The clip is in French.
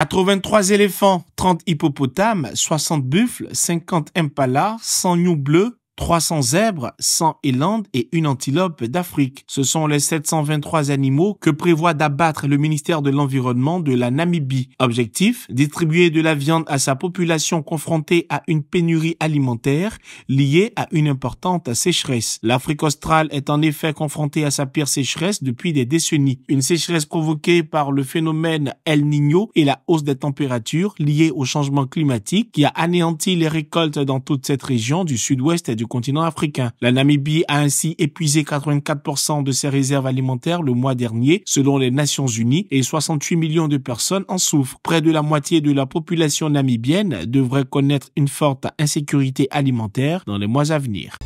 83 éléphants, 30 hippopotames, 60 buffles, 50 impalas, 100 gnous bleus, 300 zèbres, 100 élandes et une antilope d'Afrique. Ce sont les 723 animaux que prévoit d'abattre le ministère de l'Environnement de la Namibie. Objectif, distribuer de la viande à sa population confrontée à une pénurie alimentaire liée à une importante sécheresse. L'Afrique australe est en effet confrontée à sa pire sécheresse depuis des décennies. Une sécheresse provoquée par le phénomène El Niño et la hausse des températures liée au changement climatique qui a anéanti les récoltes dans toute cette région du sud-ouest et du continent africain. La Namibie a ainsi épuisé 84% de ses réserves alimentaires le mois dernier, selon les Nations Unies, et 68 millions de personnes en souffrent. Près de la moitié de la population namibienne devrait connaître une forte insécurité alimentaire dans les mois à venir.